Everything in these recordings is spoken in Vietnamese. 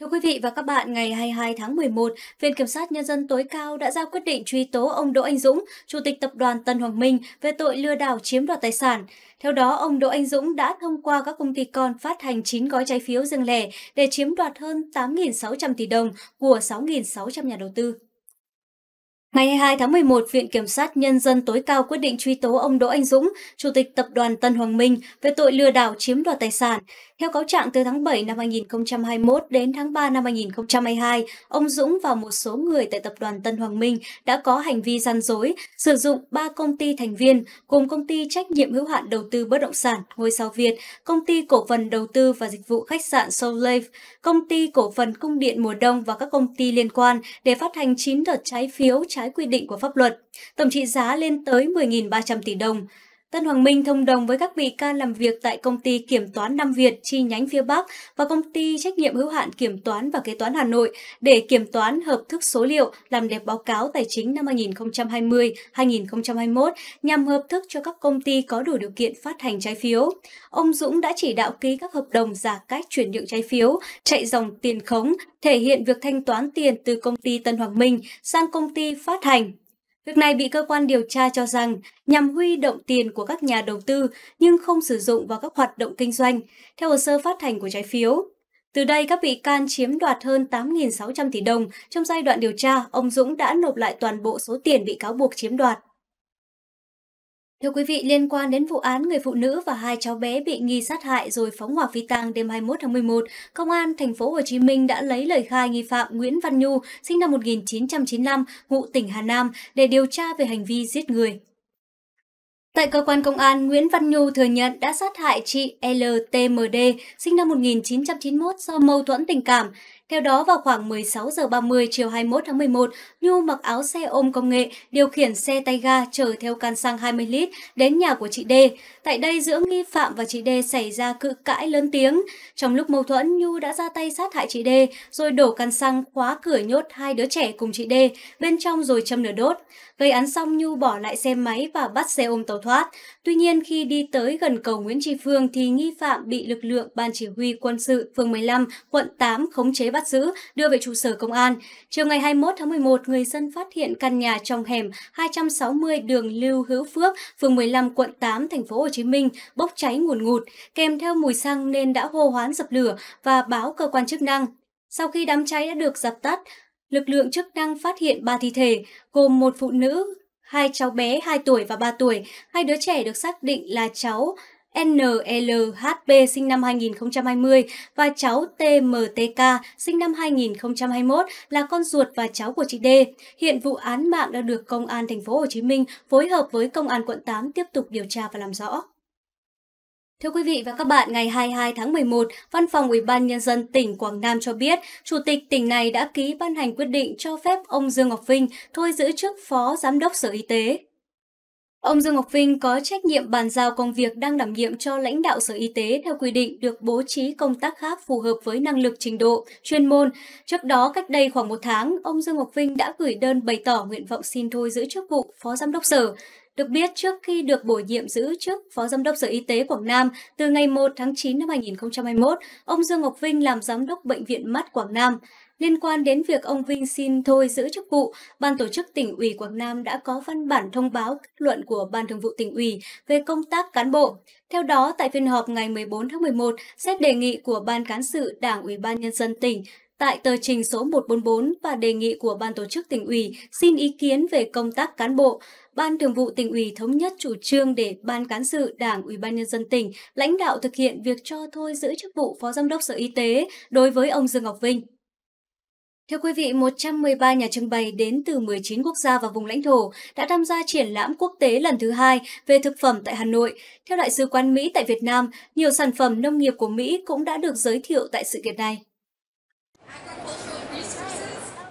Thưa quý vị và các bạn, ngày 22 tháng 11, Viện Kiểm sát Nhân dân tối cao đã ra quyết định truy tố ông Đỗ Anh Dũng, Chủ tịch Tập đoàn Tân Hoàng Minh về tội lừa đảo chiếm đoạt tài sản. Theo đó, ông Đỗ Anh Dũng đã thông qua các công ty con phát hành 9 gói trái phiếu riêng lẻ để chiếm đoạt hơn 8.600 tỷ đồng của 6.600 nhà đầu tư. Ngày 22 tháng 11, Viện Kiểm sát Nhân dân tối cao quyết định truy tố ông Đỗ Anh Dũng, Chủ tịch Tập đoàn Tân Hoàng Minh về tội lừa đảo chiếm đoạt tài sản. Theo cáo trạng, từ tháng 7 năm 2021 đến tháng 3 năm 2022, ông Dũng và một số người tại tập đoàn Tân Hoàng Minh đã có hành vi gian dối, sử dụng 3 công ty thành viên gồm công ty trách nhiệm hữu hạn đầu tư bất động sản Ngôi sao Việt, công ty cổ phần đầu tư và dịch vụ khách sạn Soul Life, công ty cổ phần cung điện mùa đông và các công ty liên quan để phát hành 9 đợt trái phiếu trái quy định của pháp luật, tổng trị giá lên tới 10.300 tỷ đồng. Tân Hoàng Minh thông đồng với các bị can làm việc tại công ty kiểm toán Nam Việt chi nhánh phía Bắc và công ty trách nhiệm hữu hạn kiểm toán và kế toán Hà Nội để kiểm toán hợp thức số liệu làm đẹp báo cáo tài chính năm 2020-2021 nhằm hợp thức cho các công ty có đủ điều kiện phát hành trái phiếu. Ông Dũng đã chỉ đạo ký các hợp đồng giả cách chuyển nhượng trái phiếu, chạy dòng tiền khống, thể hiện việc thanh toán tiền từ công ty Tân Hoàng Minh sang công ty phát hành Việc này bị cơ quan điều tra cho rằng nhằm huy động tiền của các nhà đầu tư nhưng không sử dụng vào các hoạt động kinh doanh, theo hồ sơ phát hành của trái phiếu. Từ đây, các bị can chiếm đoạt hơn 8.600 tỷ đồng. Trong giai đoạn điều tra, ông Dũng đã nộp lại toàn bộ số tiền bị cáo buộc chiếm đoạt. Thưa quý vị, liên quan đến vụ án người phụ nữ và hai cháu bé bị nghi sát hại rồi phóng hỏa phi tang đêm 21 tháng 11, Công an thành phố Hồ Chí Minh đã lấy lời khai nghi phạm Nguyễn Văn Nhu, sinh năm 1995, ngụ tỉnh Hà Nam để điều tra về hành vi giết người. Tại cơ quan công an, Nguyễn Văn Nhu thừa nhận đã sát hại chị LTMD, sinh năm 1991 do mâu thuẫn tình cảm. Theo đó, vào khoảng 16 giờ 30 chiều 21 tháng 11, Nhu mặc áo xe ôm công nghệ, điều khiển xe tay ga chở theo can xăng 20 lít đến nhà của chị D. Tại đây, giữa nghi phạm và chị D xảy ra cự cãi lớn tiếng. Trong lúc mâu thuẫn, Nhu đã ra tay sát hại chị D, rồi đổ can xăng khóa cửa nhốt hai đứa trẻ cùng chị D bên trong rồi châm lửa đốt. Gây án xong, Nhu bỏ lại xe máy và bắt xe ôm tàu thoát. Tuy nhiên, khi đi tới gần cầu Nguyễn Tri Phương thì nghi phạm bị lực lượng Ban Chỉ huy Quân sự phường 15, quận 8 khống chế bắt giữ, đưa về trụ sở công an. Chiều ngày 21 tháng 11, người dân phát hiện căn nhà trong hẻm 260 đường Lưu Hữu Phước, phường 15, quận 8, thành phố Hồ Chí Minh bốc cháy nguồn ngụt, kèm theo mùi xăng nên đã hô hoán dập lửa và báo cơ quan chức năng. Sau khi đám cháy đã được dập tắt, lực lượng chức năng phát hiện ba thi thể, gồm một phụ nữ hai cháu bé 2 tuổi và 3 tuổi, hai đứa trẻ được xác định là cháu Nlhb sinh năm 2020 và cháu TMTK sinh năm 2021 là con ruột và cháu của chị D. Hiện vụ án mạng đã được Công an thành phố Hồ Chí Minh phối hợp với Công an quận 8 tiếp tục điều tra và làm rõ. Thưa quý vị và các bạn, ngày 22 tháng 11, Văn phòng Ủy ban Nhân dân tỉnh Quảng Nam cho biết, Chủ tịch tỉnh này đã ký ban hành quyết định cho phép ông Dương Ngọc Vinh thôi giữ chức Phó Giám đốc Sở Y tế. Ông Dương Ngọc Vinh có trách nhiệm bàn giao công việc đang đảm nhiệm cho lãnh đạo Sở Y tế theo quy định được bố trí công tác khác phù hợp với năng lực trình độ, chuyên môn. Trước đó, cách đây khoảng một tháng, ông Dương Ngọc Vinh đã gửi đơn bày tỏ nguyện vọng xin thôi giữ chức vụ Phó Giám đốc Sở. Được biết, trước khi được bổ nhiệm giữ chức Phó Giám đốc Sở Y tế Quảng Nam, từ ngày 1 tháng 9 năm 2021, ông Dương Ngọc Vinh làm Giám đốc Bệnh viện Mắt Quảng Nam. Liên quan đến việc ông Vinh xin thôi giữ chức vụ, Ban tổ chức tỉnh ủy Quảng Nam đã có văn bản thông báo kết luận của Ban thường vụ tỉnh ủy về công tác cán bộ. Theo đó, tại phiên họp ngày 14 tháng 11, xét đề nghị của Ban cán sự Đảng Ủy ban Nhân dân tỉnh tại tờ trình số 144 và đề nghị của Ban tổ chức tỉnh ủy xin ý kiến về công tác cán bộ. Ban thường vụ tỉnh ủy thống nhất chủ trương để Ban cán sự Đảng Ủy ban Nhân dân tỉnh lãnh đạo thực hiện việc cho thôi giữ chức vụ Phó Giám đốc Sở Y tế đối với ông Dương Ngọc Vinh. Thưa quý vị, 113 nhà trưng bày đến từ 19 quốc gia và vùng lãnh thổ đã tham gia triển lãm quốc tế lần thứ hai về thực phẩm tại Hà Nội. Theo Đại sứ quán Mỹ tại Việt Nam, nhiều sản phẩm nông nghiệp của Mỹ cũng đã được giới thiệu tại sự kiện này.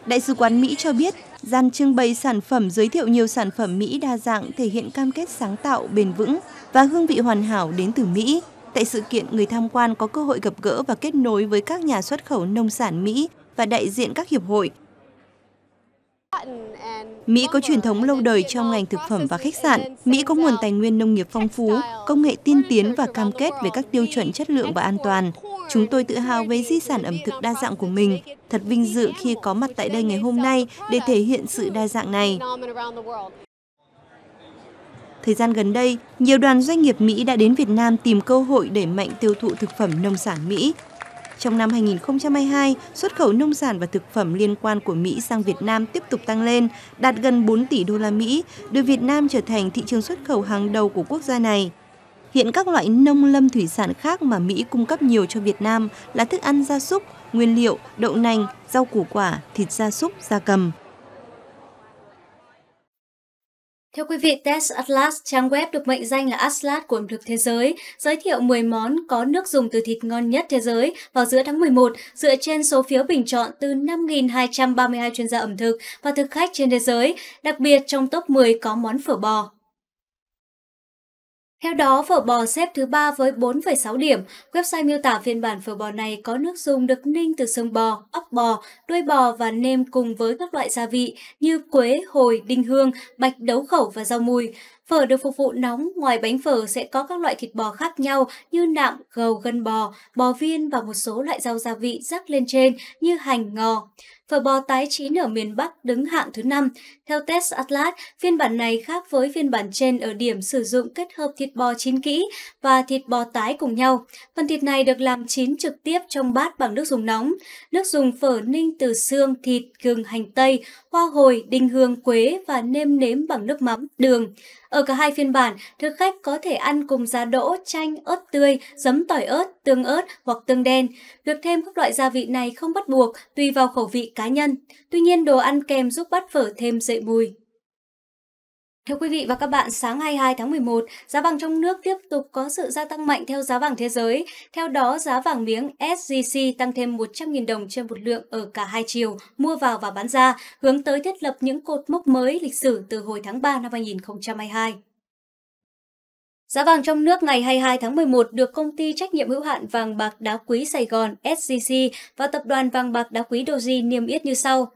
Đại sứ quán Mỹ cho biết, gian trưng bày sản phẩm giới thiệu nhiều sản phẩm Mỹ đa dạng thể hiện cam kết sáng tạo, bền vững và hương vị hoàn hảo đến từ Mỹ. Tại sự kiện, người tham quan có cơ hội gặp gỡ và kết nối với các nhà xuất khẩu nông sản Mỹ và đại diện các hiệp hội. Mỹ có truyền thống lâu đời trong ngành thực phẩm và khách sạn. Mỹ có nguồn tài nguyên nông nghiệp phong phú, công nghệ tiên tiến và cam kết về các tiêu chuẩn chất lượng và an toàn. Chúng tôi tự hào về di sản ẩm thực đa dạng của mình. Thật vinh dự khi có mặt tại đây ngày hôm nay để thể hiện sự đa dạng này. Thời gian gần đây, nhiều đoàn doanh nghiệp Mỹ đã đến Việt Nam tìm cơ hội để mạnh tiêu thụ thực phẩm nông sản Mỹ trong năm 2022, xuất khẩu nông sản và thực phẩm liên quan của Mỹ sang Việt Nam tiếp tục tăng lên, đạt gần 4 tỷ đô la Mỹ, đưa Việt Nam trở thành thị trường xuất khẩu hàng đầu của quốc gia này. Hiện các loại nông lâm thủy sản khác mà Mỹ cung cấp nhiều cho Việt Nam là thức ăn gia súc, nguyên liệu, đậu nành, rau củ quả, thịt gia súc, gia cầm. Theo quý vị, Test Atlas, trang web được mệnh danh là Atlas của ẩm thực thế giới, giới thiệu 10 món có nước dùng từ thịt ngon nhất thế giới vào giữa tháng 11 dựa trên số phiếu bình chọn từ 5.232 chuyên gia ẩm thực và thực khách trên thế giới, đặc biệt trong top 10 có món phở bò. Theo đó, phở bò xếp thứ ba với 4,6 điểm. Website miêu tả phiên bản phở bò này có nước dùng được ninh từ xương bò, ốc bò, đuôi bò và nêm cùng với các loại gia vị như quế, hồi, đinh hương, bạch đấu khẩu và rau mùi. Phở được phục vụ nóng, ngoài bánh phở sẽ có các loại thịt bò khác nhau như nạm, gầu, gân bò, bò viên và một số loại rau gia vị rắc lên trên như hành, ngò. Phở bò tái chín ở miền Bắc đứng hạng thứ 5. Theo Test Atlas, phiên bản này khác với phiên bản trên ở điểm sử dụng kết hợp thịt bò chín kỹ và thịt bò tái cùng nhau. Phần thịt này được làm chín trực tiếp trong bát bằng nước dùng nóng. Nước dùng phở ninh từ xương, thịt, gừng, hành tây, hoa hồi, đinh hương, quế và nêm nếm bằng nước mắm, đường. Ở cả hai phiên bản, thực khách có thể ăn cùng giá đỗ, chanh, ớt tươi, giấm tỏi ớt, tương ớt hoặc tương đen. Việc thêm các loại gia vị này không bắt buộc, tùy vào khẩu vị cá nhân. Tuy nhiên, đồ ăn kèm giúp bắt phở thêm dậy mùi. Thưa quý vị và các bạn, sáng 22 tháng 11, giá vàng trong nước tiếp tục có sự gia tăng mạnh theo giá vàng thế giới. Theo đó, giá vàng miếng SJC tăng thêm 100.000 đồng trên một lượng ở cả hai chiều, mua vào và bán ra, hướng tới thiết lập những cột mốc mới lịch sử từ hồi tháng 3 năm 2022. Giá vàng trong nước ngày 22 tháng 11 được công ty trách nhiệm hữu hạn vàng bạc đá quý Sài Gòn SCC và tập đoàn vàng bạc đá quý Doji niêm yết như sau.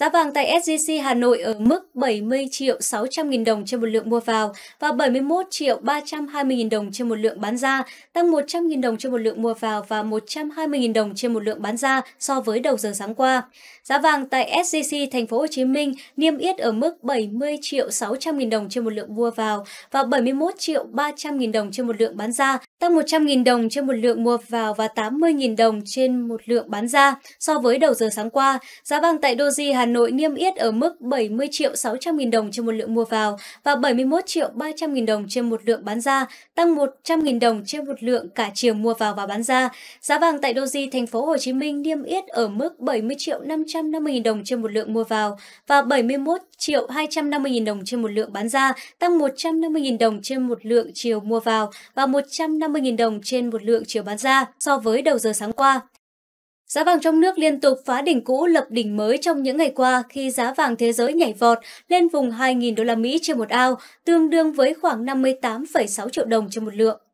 Giá vàng tại SJC Hà Nội ở mức 70 triệu 600 nghìn đồng trên một lượng mua vào và 71 triệu 320 nghìn đồng trên một lượng bán ra, tăng 100 nghìn đồng trên một lượng mua vào và 120 nghìn đồng trên một lượng bán ra so với đầu giờ sáng qua. Giá vàng tại SJC Thành phố Hồ Chí Minh niêm yết ở mức 70 triệu 600 nghìn đồng trên một lượng mua vào và 71 triệu 300 nghìn đồng trên một lượng bán ra, tăng 100 nghìn đồng trên một lượng mua vào và 80 nghìn đồng trên một lượng bán ra so với đầu giờ sáng qua. Giá vàng tại Doji Hà Hà Nội niêm yết ở mức 70 triệu 600 nghìn đồng trên một lượng mua vào và 71 triệu 300 nghìn đồng trên một lượng bán ra, tăng 100 nghìn đồng trên một lượng cả chiều mua vào và bán ra. Giá vàng tại Doji thành phố Hồ Chí Minh niêm yết ở mức 70 triệu 550 nghìn đồng trên một lượng mua vào và 71 triệu 250 nghìn đồng trên một lượng bán ra, tăng 150 nghìn đồng trên một lượng chiều mua vào và 150 nghìn đồng trên một lượng chiều bán ra so với đầu giờ sáng qua. Giá vàng trong nước liên tục phá đỉnh cũ lập đỉnh mới trong những ngày qua khi giá vàng thế giới nhảy vọt lên vùng 2.000 đô la Mỹ trên một ao, tương đương với khoảng 58,6 triệu đồng trên một lượng.